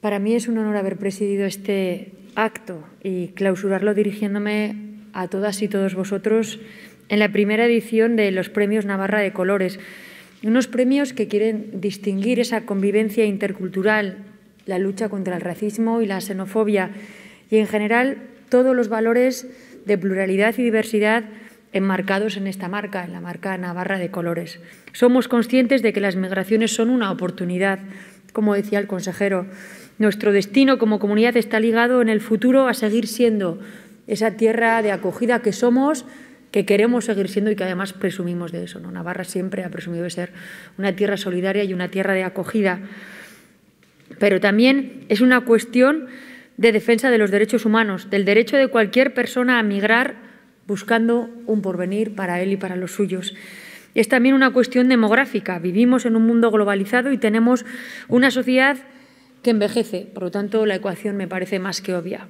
Para mí es un honor haber presidido este acto y clausurarlo dirigiéndome a todas y todos vosotros en la primera edición de los Premios Navarra de Colores, unos premios que quieren distinguir esa convivencia intercultural, la lucha contra el racismo y la xenofobia y en general todos los valores de pluralidad y diversidad enmarcados en esta marca, en la marca Navarra de Colores. Somos conscientes de que las migraciones son una oportunidad, como decía el consejero, nuestro destino como comunidad está ligado en el futuro a seguir siendo esa tierra de acogida que somos, que queremos seguir siendo y que además presumimos de eso. Navarra siempre ha presumido de ser una tierra solidaria y una tierra de acogida. Pero también es una cuestión de defensa de los derechos humanos, del derecho de cualquier persona a migrar buscando un porvenir para él y para los suyos. Es también una cuestión demográfica. Vivimos en un mundo globalizado y tenemos una sociedad que envejece. Por lo tanto, la ecuación me parece más que obvia.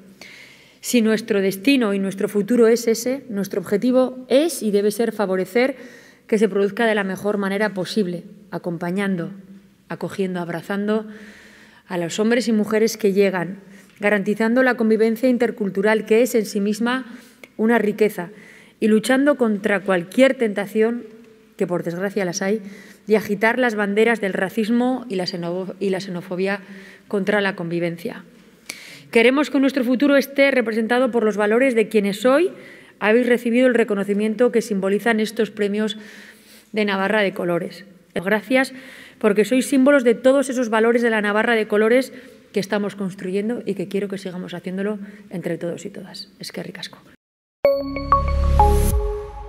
Si nuestro destino y nuestro futuro es ese, nuestro objetivo es y debe ser favorecer que se produzca de la mejor manera posible, acompañando, acogiendo, abrazando a los hombres y mujeres que llegan, garantizando la convivencia intercultural que es en sí misma una riqueza y luchando contra cualquier tentación que por desgracia las hay, y agitar las banderas del racismo y la, xenofobia contra la convivencia. Queremos que nuestro futuro esté representado por los valores de quienes hoy habéis recibido el reconocimiento que simbolizan estos premios de Navarra de Colores. Gracias porque sois símbolos de todos esos valores de la Navarra de Colores que estamos construyendo y que quiero que sigamos haciéndolo entre todos y todas. Es que ricasco.